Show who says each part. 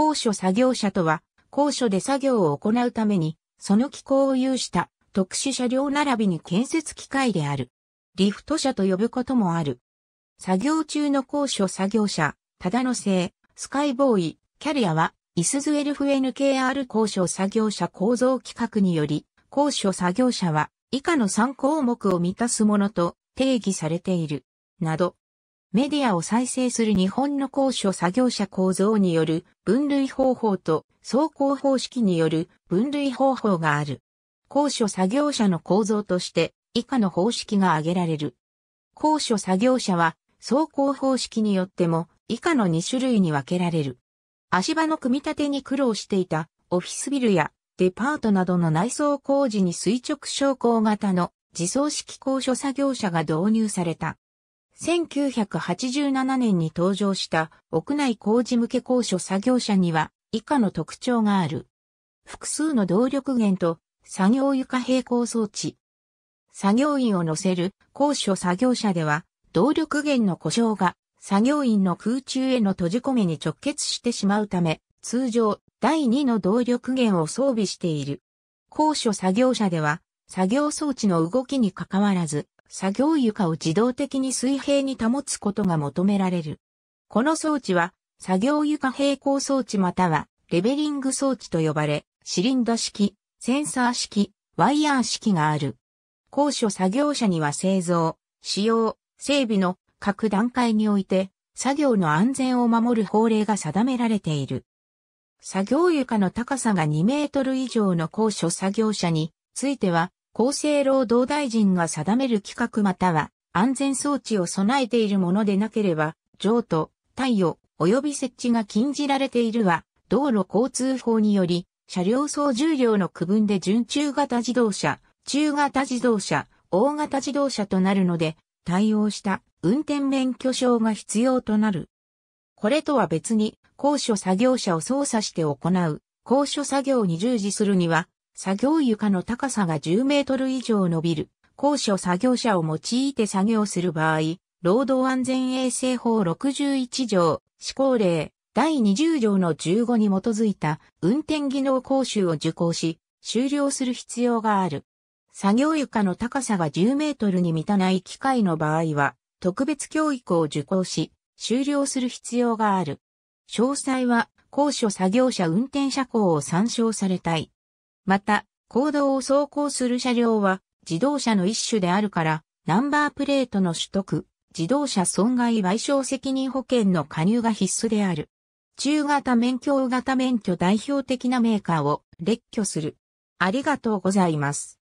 Speaker 1: 高所作業車とは、高所で作業を行うために、その機構を有した特殊車両並びに建設機械である。リフト車と呼ぶこともある。作業中の高所作業車、ただの製、スカイボーイ、キャリアは、イスズ LFNKR 高所作業車構造規格により、高所作業車は以下の3項目を満たすものと定義されている。など、メディアを再生する日本の高所作業者構造による分類方法と走行方式による分類方法がある。高所作業者の構造として以下の方式が挙げられる。高所作業者は走行方式によっても以下の2種類に分けられる。足場の組み立てに苦労していたオフィスビルやデパートなどの内装工事に垂直昇降型の自走式高所作業車が導入された。1987年に登場した屋内工事向け高所作業車には以下の特徴がある。複数の動力源と作業床並行装置。作業員を乗せる高所作業車では動力源の故障が作業員の空中への閉じ込めに直結してしまうため通常第2の動力源を装備している。高所作業車では作業装置の動きに関わらず作業床を自動的に水平に保つことが求められる。この装置は、作業床平行装置または、レベリング装置と呼ばれ、シリンダ式、センサー式、ワイヤー式がある。高所作業者には製造、使用、整備の各段階において、作業の安全を守る法令が定められている。作業床の高さが2メートル以上の高所作業者については、厚生労働大臣が定める規格または安全装置を備えているものでなければ、譲渡、貸与及び設置が禁じられているは、道路交通法により、車両総重量の区分で準中型自動車、中型自動車、大型自動車となるので、対応した運転免許証が必要となる。これとは別に、高所作業車を操作して行う、高所作業に従事するには、作業床の高さが10メートル以上伸びる、高所作業車を用いて作業する場合、労働安全衛生法61条、施行令、第20条の15に基づいた運転技能講習を受講し、終了する必要がある。作業床の高さが10メートルに満たない機械の場合は、特別教育を受講し、終了する必要がある。詳細は、高所作業者運転車校を参照されたい。また、公道を走行する車両は自動車の一種であるから、ナンバープレートの取得、自動車損害賠償責任保険の加入が必須である。中型免許大型免許代表的なメーカーを列挙する。ありがとうございます。